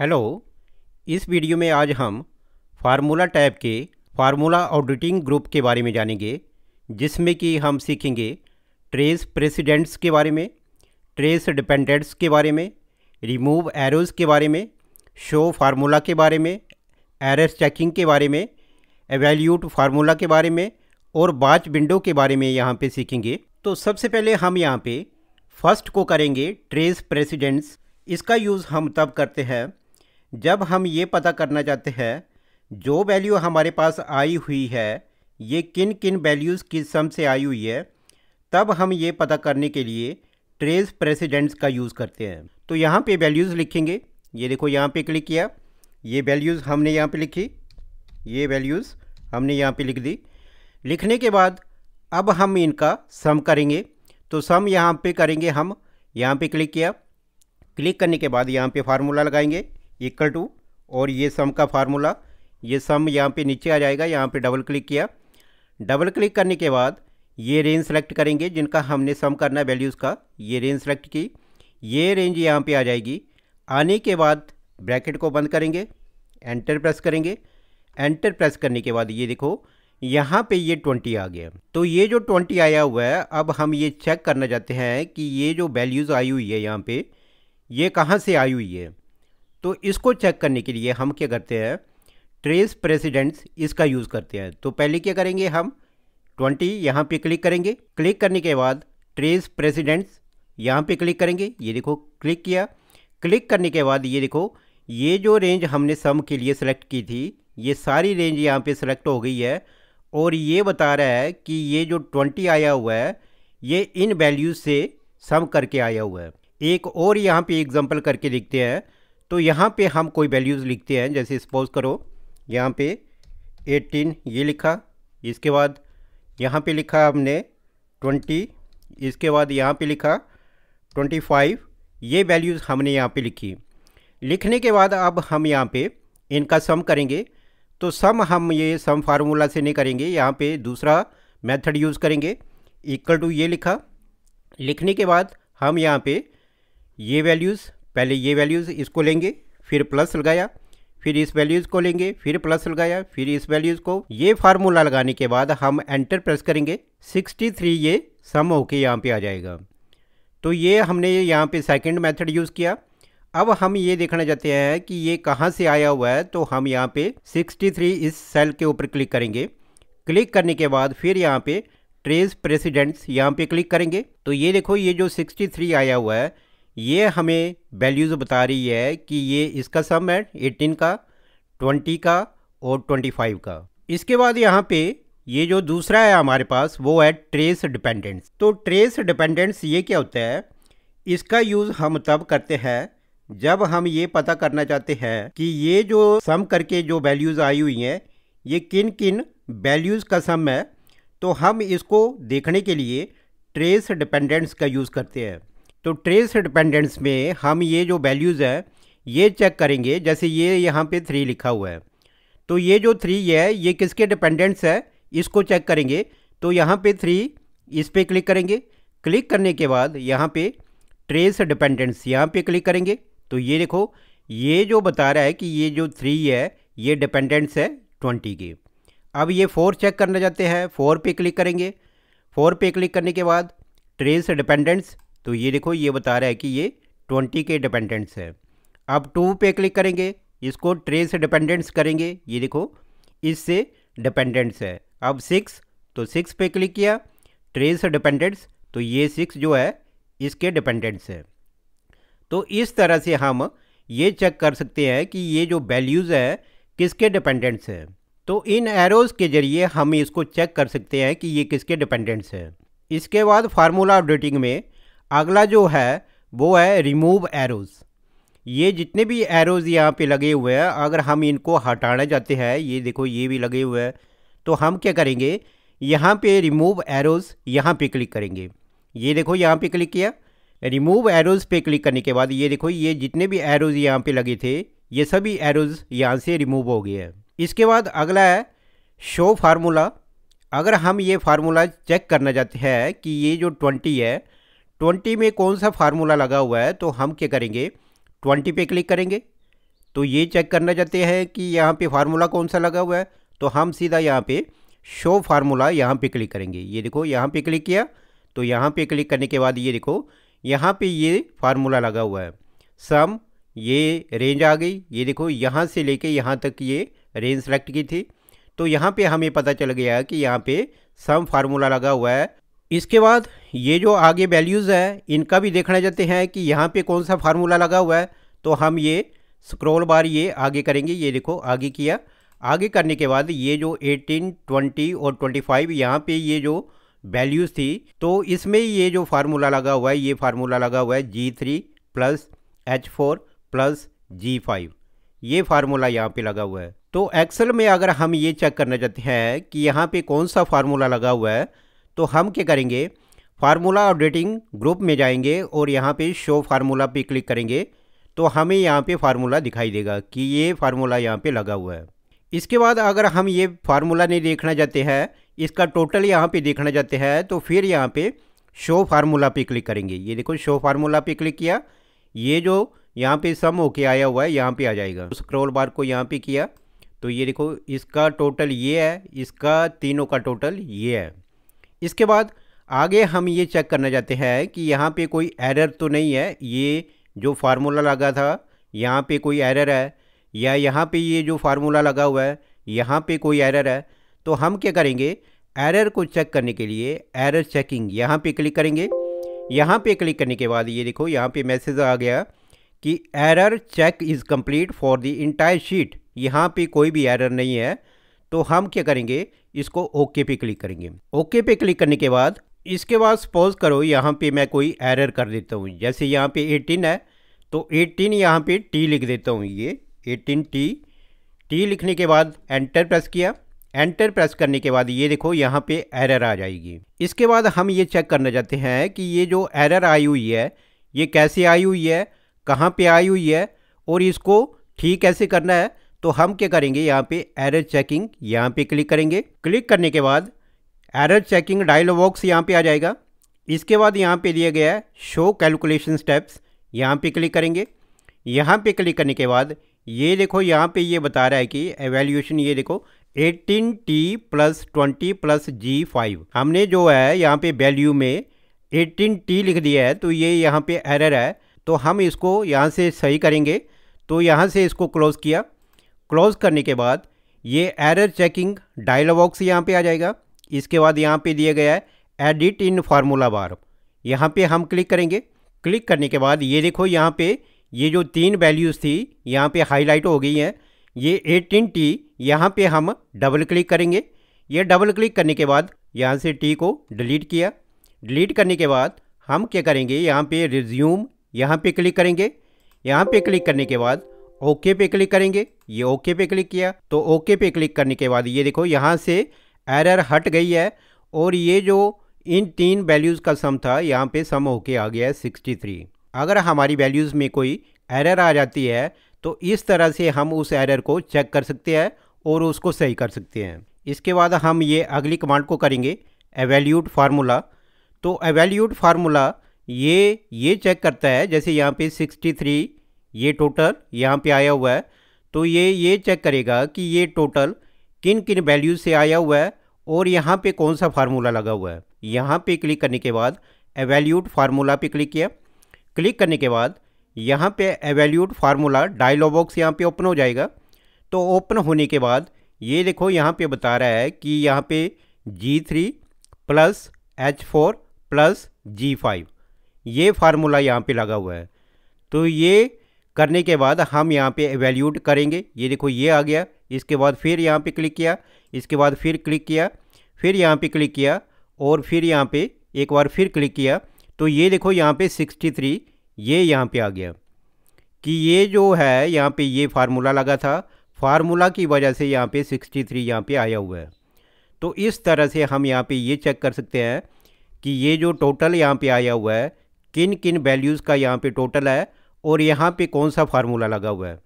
hello इस video में आज हम फार्मूला टैब के फार्मूला ऑडिटिंग ग्रुप के बारे में जानेंगे जिसमें कि हम सीखेंगे ट्रेस प्रेसिडेंट्स के बारे में ट्रेस डिपेंडेंट्स के बारे में रिमूव एरोज़ के बारे में शो फार्मूला के बारे में एरर चेकिंग के बारे में एवेल्यूट फार्मूला के बारे में और बाच विंडो के बारे में यहाँ पर सीखेंगे तो सबसे पहले हम यहाँ पर फर्स्ट को करेंगे ट्रेस प्रेसिडेंट्स इसका यूज़ हम तब करते हैं जब हम ये पता करना चाहते हैं जो वैल्यू हमारे पास आई हुई है ये किन किन वैल्यूज़ की सम से आई हुई है तब हम ये पता करने के लिए ट्रेस प्रेसिडेंट्स का यूज़ करते हैं तो यहाँ पे वैल्यूज़ लिखेंगे ये देखो यहाँ पे क्लिक किया ये वैल्यूज़ हमने यहाँ पे लिखी ये वैल्यूज़ हमने यहाँ पे लिख दी लिखने के बाद अब हम इनका सम करेंगे तो सम यहाँ पे करेंगे हम यहाँ पे क्लिक किया क्लिक करने के बाद यहाँ पे फार्मूला लगाएंगे इक्वल टू और ये सम का फार्मूला ये सम यहाँ पे नीचे आ जाएगा यहाँ पे डबल क्लिक किया डबल क्लिक करने के बाद ये रेंज सेलेक्ट करेंगे जिनका हमने सम करना है वैल्यूज़ का ये रेंज सेलेक्ट की ये रेंज यहाँ पे आ जाएगी आने के बाद ब्रैकेट को बंद करेंगे एंटर प्रेस करेंगे एंटर प्रेस करने के बाद ये देखो यहाँ पे ये ट्वेंटी आ गया तो ये जो ट्वेंटी आया हुआ है अब हम ये चेक करना चाहते हैं कि ये जो वैल्यूज़ आई हुई है यहाँ पे ये कहाँ से आई हुई है तो इसको चेक करने के लिए हम क्या करते हैं ट्रेस प्रेसिडेंट्स इसका यूज़ करते हैं तो पहले क्या करेंगे हम 20 यहाँ पे क्लिक करेंगे क्लिक करने के बाद ट्रेस प्रेसिडेंट्स यहाँ पे क्लिक करेंगे ये देखो क्लिक किया क्लिक करने के बाद ये देखो ये जो रेंज हमने सम के लिए सेलेक्ट की थी ये सारी रेंज यहाँ पे सेलेक्ट हो गई है और ये बता रहा है कि ये जो ट्वेंटी आया हुआ है ये इन वैल्यूज से सम करके आया हुआ है एक और यहाँ पे एग्जांपल करके देखते हैं तो यहाँ पे हम कोई वैल्यूज़ लिखते हैं जैसे सपोज़ करो यहाँ पे 18 ये लिखा इसके बाद यहाँ पे लिखा हमने 20 इसके बाद यहाँ पे लिखा 25 ये वैल्यूज़ हमने यहाँ पे लिखी लिखने के बाद अब हम यहाँ पे इनका सम करेंगे तो सम हम ये सम फार्मूला से नहीं करेंगे यहाँ पे दूसरा मेथड यूज़ करेंगे इक्वल टू ये लिखा लिखने के बाद हम यहाँ पे ये वैल्यूज़ पहले ये वैल्यूज़ इसको लेंगे फिर प्लस लगाया फिर इस वैल्यूज़ को लेंगे फिर प्लस लगाया फिर इस वैल्यूज़ को ये फार्मूला लगाने के बाद हम एंटर प्रेस करेंगे 63 ये सम होके यहाँ पे आ जाएगा तो ये हमने यहाँ पे सेकंड मेथड यूज़ किया अब हम ये देखना चाहते हैं कि ये कहाँ से आया हुआ है तो हम यहाँ पे 63 इस सेल के ऊपर क्लिक करेंगे क्लिक करने के बाद फिर यहाँ पे ट्रेस प्रेसिडेंट्स यहाँ पे क्लिक करेंगे तो ये देखो ये जो सिक्सटी आया हुआ है ये हमें वैल्यूज़ बता रही है कि ये इसका सम है एटीन का ट्वेंटी का और ट्वेंटी फाइव का इसके बाद यहाँ पे ये जो दूसरा है हमारे पास वो है ट्रेस डिपेंडेंस तो ट्रेस डिपेंडेंस ये क्या होता है इसका यूज़ हम तब करते हैं जब हम ये पता करना चाहते हैं कि ये जो सम करके जो वैल्यूज़ आई हुई हैं ये किन किन वैल्यूज़ का सम है तो हम इसको देखने के लिए ट्रेस डिपेंडेंस का यूज़ करते हैं तो ट्रेस डिपेंडेंस में हम ये जो वैल्यूज़ है ये चेक करेंगे जैसे ये यहाँ पे थ्री लिखा हुआ है तो ये जो थ्री है ये किसके डिपेंडेंट्स है इसको चेक करेंगे तो यहाँ पे थ्री इस पर क्लिक करेंगे क्लिक करने के बाद यहाँ पे ट्रेस डिपेंडेंट्स यहाँ पे क्लिक करेंगे तो ये देखो ये जो बता रहा है कि ये जो थ्री है ये डिपेंडेंट्स है ट्वेंटी की अब ये फोर चेक करना चाहते हैं फोर पे क्लिक करेंगे फोर पे क्लिक करने के बाद ट्रेस डिपेंडेंट्स तो ये देखो ये बता रहा है कि ये ट्वेंटी के डिपेंडेंट्स हैं अब टू पे क्लिक करेंगे इसको ट्रे से डिपेंडेंट्स करेंगे ये देखो इससे डिपेंडेंट्स है अब सिक्स तो सिक्स पे क्लिक किया ट्रे से डिपेंडेंट्स तो ये सिक्स जो है इसके डिपेंडेंट्स है तो इस तरह से हम ये चेक कर सकते हैं कि ये जो वैल्यूज़ है किसके डिपेंडेंट्स हैं तो इन एरोज़ के ज़रिए हम इसको चेक कर सकते हैं कि ये किसके डिपेंडेंट्स हैं इसके बाद फार्मूला अपडेटिंग में अगला जो है वो है रिमूव एरोज़ ये जितने भी एरोज़ यहाँ पे लगे हुए हैं अगर हम इनको हटाना जाते हैं ये देखो ये भी लगे हुए हैं तो हम क्या करेंगे यहाँ पे रिमूव एरोज़ यहाँ पे क्लिक करेंगे ये देखो यहाँ पे क्लिक किया रिमूव एरोज़ पे क्लिक करने के बाद ये देखो ये जितने भी एरोज़ यहाँ पे लगे थे ये सभी एरोज़ यहाँ से रिमूव हो गए हैं इसके बाद अगला है शो फार्मूला अगर हम ये फार्मूला चेक करना चाहते हैं कि ये जो ट्वेंटी है ट्वेंटी में कौन सा फार्मूला लगा हुआ है तो हम क्या करेंगे ट्वेंटी पे क्लिक करेंगे तो ये चेक करना चाहते हैं कि यहाँ पे फार्मूला कौन सा लगा हुआ है तो हम सीधा यहाँ पे शो फार्मूला यहाँ पे क्लिक करेंगे ये देखो यहाँ पे क्लिक किया तो यहाँ पे क्लिक करने के बाद ये देखो यहाँ पे ये फार्मूला लगा हुआ है सम ये रेंज आ गई ये देखो यहाँ से लेके यहाँ तक ये रेंज सेलेक्ट की थी तो यहाँ पर हमें पता चल गया कि यहाँ पर सम फार्मूला लगा हुआ है इसके बाद ये जो आगे वैल्यूज़ है इनका भी देखना चाहते हैं कि यहाँ पे कौन सा फार्मूला लगा हुआ है तो हम ये स्क्रॉल बार ये आगे करेंगे ये देखो आगे किया आगे करने के बाद ये जो 18, 20 और 25 यहाँ पे ये जो वैल्यूज़ थी तो इसमें ये जो फार्मूला लगा हुआ है ये फार्मूला लगा हुआ है G three plus H four plus G five ये फार्मूला यहाँ पे लगा हुआ है तो एक्सेल में अगर हम ये चेक करना चाहते हैं कि यहाँ पे कौन सा फार्मूला लगा हुआ है तो हम क्या करेंगे फार्मूला अपडेटिंग ग्रुप में जाएंगे और यहाँ पे शो फार्मूला पे क्लिक करेंगे तो हमें यहाँ पे फार्मूला दिखाई देगा कि ये फार्मूला यहाँ पे लगा हुआ है इसके बाद अगर हम ये फार्मूला नहीं देखना चाहते हैं इसका टोटल यहाँ पे देखना चाहते हैं तो फिर यहाँ पे शो फार्मूला पे क्लिक करेंगे ये देखो शो फार्मूला पे क्लिक किया ये जो यहाँ पे सम होके आया हुआ है यहाँ पे आ जाएगा स्क्रोल बार को यहाँ पे किया तो ये देखो इसका टोटल ये है इसका तीनों का टोटल ये है इसके बाद आगे हम ये चेक करना चाहते हैं कि यहाँ पे कोई एरर तो नहीं है ये जो फार्मूला लगा था यहाँ पे कोई एरर है या यहाँ पे ये जो फार्मूला लगा हुआ है यहाँ पे कोई एरर है तो हम क्या करेंगे एरर को चेक करने के लिए एरर चेकिंग यहाँ पे क्लिक करेंगे यहाँ पे क्लिक करने के बाद ये देखो यहाँ पे मैसेज आ गया कि error check is complete for the entire sheet यहाँ पे कोई भी एरर नहीं है तो हम क्या करेंगे इसको ओके पे क्लिक करेंगे ओके पे क्लिक करने के बाद इसके बाद सपोज करो यहाँ पे मैं कोई एरर कर देता हूँ जैसे यहाँ पे 18 है तो 18 यहाँ पे टी लिख देता हूँ ये 18 टी टी लिखने के बाद एंटर प्रेस किया एंटर प्रेस करने के बाद ये देखो यहाँ पे एरर आ जाएगी इसके बाद हम ये चेक करना चाहते हैं कि ये जो एरर आई हुई है ये कैसे आई हुई है कहाँ पर आई हुई है और इसको ठीक कैसे करना है तो हम क्या करेंगे यहाँ पे एरर चेकिंग यहाँ पे क्लिक करेंगे क्लिक करने के बाद एरर चेकिंग डायलॉग बॉक्स यहाँ पे आ जाएगा इसके बाद यहाँ पे दिया गया है शो कैलकुलेशन स्टेप्स यहाँ पे क्लिक करेंगे यहाँ पे क्लिक करने के बाद ये देखो यहाँ पे ये बता रहा है कि एवेल्यूशन ये देखो 18t plus twenty plus G five हमने जो है यहाँ पे वैल्यू में 18t लिख दिया है तो ये यहाँ पे एरर है तो हम इसको यहाँ से सही करेंगे तो यहाँ से इसको क्लोज़ किया क्लोज़ करने के बाद ये एरर चेकिंग डायलॉग बॉक्स यहाँ पे आ जाएगा इसके बाद यहाँ पे दिया गया है एडिट इन फार्मूला बार यहाँ पे हम क्लिक करेंगे क्लिक करने के बाद ये देखो यहाँ पे ये जो तीन वैल्यूज़ थी यहाँ पे हाईलाइट हो गई हैं ये एटीन टी यहाँ पर हम डबल क्लिक करेंगे ये डबल क्लिक करने के बाद यहाँ से टी को डिलीट किया डिलीट करने के बाद हम क्या करेंगे यहाँ पे रिज्यूम यहाँ पे क्लिक करेंगे यहाँ पे क्लिक करने के बाद ओके पे क्लिक करेंगे ये ओके पे क्लिक किया तो ओके पे क्लिक करने के बाद ये देखो यहाँ से एरर हट गई है और ये जो इन तीन वैल्यूज़ का सम था यहाँ पे सम होके आ गया है सिक्सटी थ्री अगर हमारी वैल्यूज़ में कोई एरर आ जाती है तो इस तरह से हम उस एरर को चेक कर सकते हैं और उसको सही कर सकते हैं इसके बाद हम ये अगली कमांड को करेंगे एवेल्यूट फार्मूला तो एवेल्यूट फार्मूला ये ये चेक करता है जैसे यहाँ पे 63 ये टोटल यहाँ पे आया हुआ है तो ये ये चेक करेगा कि ये टोटल किन किन वैल्यू से आया हुआ है और यहाँ पे कौन सा फार्मूला लगा हुआ है यहाँ पे क्लिक करने के बाद एवेल्यूट फार्मूला पे क्लिक किया क्लिक करने के बाद यहाँ पे एवेल्यूट फार्मूला डायलॉग बॉक्स यहाँ पे ओपन हो जाएगा तो ओपन होने के बाद ये देखो यहाँ पे बता रहा है कि यहाँ पे G three plus H four plus G five ये फार्मूला यहाँ पर लगा हुआ है तो ये करने के बाद हम यहाँ पे एवेल्यूट करेंगे ये देखो ये आ गया इसके बाद फिर यहाँ पे क्लिक किया इसके बाद फिर क्लिक किया फिर यहाँ पे क्लिक किया और फिर यहाँ पे एक बार फिर क्लिक किया तो ये देखो यहाँ पे 63 ये यहाँ पे आ गया कि ये जो है यहाँ पे ये फार्मूला लगा था फार्मूला की वजह से यहाँ पे 63 यहाँ पर आया हुआ है तो इस तरह से हम यहाँ पर ये चेक कर सकते हैं कि ये जो टोटल यहाँ पर आया हुआ है किन किन वैल्यूज़ का यहाँ पर टोटल है और यहाँ पे कौन सा फार्मूला लगा हुआ है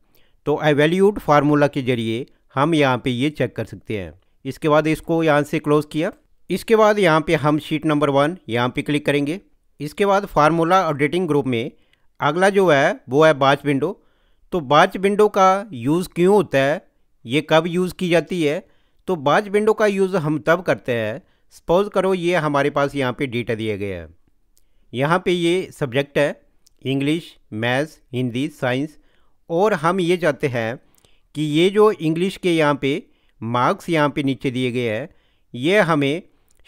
तो एवेल्यूड फार्मूला के जरिए हम यहाँ पे ये चेक कर सकते हैं इसके बाद इसको यहाँ से क्लोज़ किया इसके बाद यहाँ पे हम शीट नंबर वन यहाँ पे क्लिक करेंगे इसके बाद फार्मूला ऑडिटिंग ग्रुप में अगला जो है वो है बाच विंडो तो बाच विंडो का यूज़ क्यों होता है ये कब यूज़ की जाती है तो बाच विंडो का यूज़ हम तब करते हैं सपोज़ करो ये हमारे पास यहाँ पे डेटा दिया गया है यहाँ पे ये सब्जेक्ट है इंग्लिश मैथ्स हिंदी साइंस और हम ये चाहते हैं कि ये जो इंग्लिश के यहाँ पे मार्क्स यहाँ पे नीचे दिए गए हैं ये हमें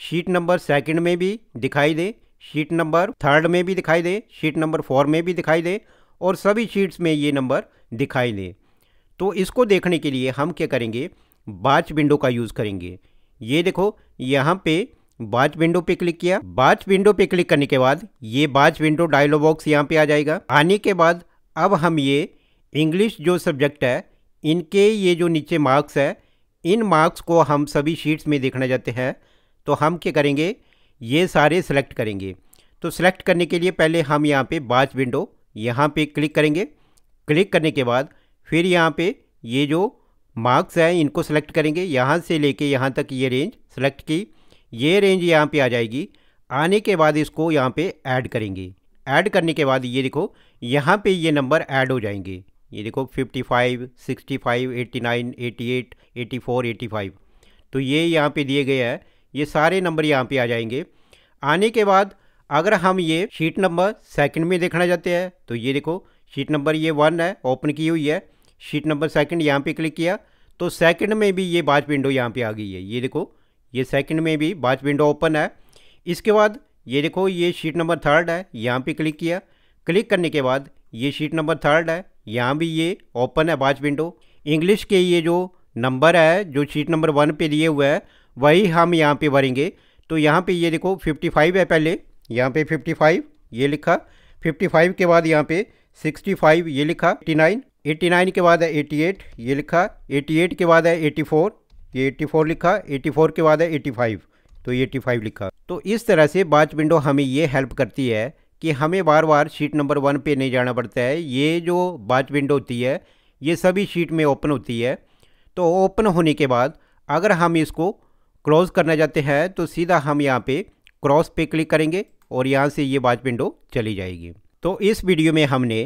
शीट नंबर सेकंड में भी दिखाई दे शीट नंबर थर्ड में भी दिखाई दे शीट नंबर फोर में भी दिखाई दे और सभी शीट्स में ये नंबर दिखाई दे तो इसको देखने के लिए हम क्या करेंगे बाच विंडो का यूज़ करेंगे ये देखो यहाँ पे बाच विंडो पे क्लिक किया बाच विंडो पे क्लिक करने के बाद ये बाच विंडो डायलॉग बॉक्स यहाँ पे आ जाएगा आने के बाद अब हम ये इंग्लिश जो सब्जेक्ट है इनके ये जो नीचे मार्क्स है इन मार्क्स को हम सभी शीट्स में देखना चाहते हैं तो हम क्या करेंगे ये सारे सेलेक्ट करेंगे तो सेलेक्ट करने के लिए पहले हम यहाँ पे बाच विंडो यहाँ पे क्लिक करेंगे क्लिक करने के बाद फिर यहाँ पे ये जो मार्क्स हैं इनको सेलेक्ट करेंगे यहाँ से लेके यहाँ तक ये रेंज सेलेक्ट की ये रेंज यहाँ पे आ जाएगी आने के बाद इसको यहाँ पे ऐड करेंगे ऐड करने के बाद ये देखो यहाँ पे ये नंबर ऐड हो जाएंगे ये देखो 55, 65, 89, 88, 84, 85 तो ये यहाँ पे दिए गए हैं ये सारे नंबर यहाँ पे आ जाएंगे आने के बाद अगर हम ये शीट नंबर सेकंड में देखना चाहते हैं तो ये देखो शीट नंबर ये वन है ओपन की हुई है शीट नंबर सेकंड यहाँ पे क्लिक किया तो सेकंड में भी ये बाज विंडो यहाँ पे आ गई है ये देखो ये सेकंड में भी बाच विंडो ओपन है इसके बाद ये देखो ये शीट नंबर थर्ड है यहाँ पे क्लिक किया क्लिक करने के बाद ये शीट नंबर थर्ड है यहाँ भी ये ओपन है बाच विंडो इंग्लिश के ये जो नंबर है जो शीट नंबर वन पे दिए हुए है वही हम यहाँ पे भरेंगे तो यहाँ पे ये देखो 55 है पहले यहाँ पे 55 ये लिखा 55 के बाद यहाँ पे 65 ये लिखा 89 89 के बाद है 88 ये लिखा 88 के बाद है 84 ये 84 लिखा 84 के बाद है 85 तो ये 85 लिखा तो इस तरह से बाच विंडो हमें ये हेल्प करती है कि हमें बार बार शीट नंबर वन पे नहीं जाना पड़ता है ये जो बाच विंडो होती है ये सभी शीट में ओपन होती है तो ओपन होने के बाद अगर हम इसको क्लोज़ करना चाहते हैं तो सीधा हम यहाँ पे क्रॉस पे क्लिक करेंगे और यहाँ से ये बाच विंडो चली जाएगी तो इस वीडियो में हमने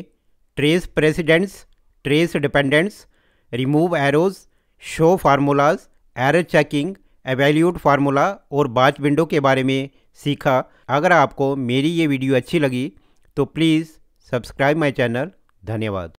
trace precedents trace dependents remove arrows show formulas error checking evaluate formula और बाच विंडो के बारे में सीखा अगर आपको मेरी ये वीडियो अच्छी लगी तो प्लीज़ सब्सक्राइब माई चैनल धन्यवाद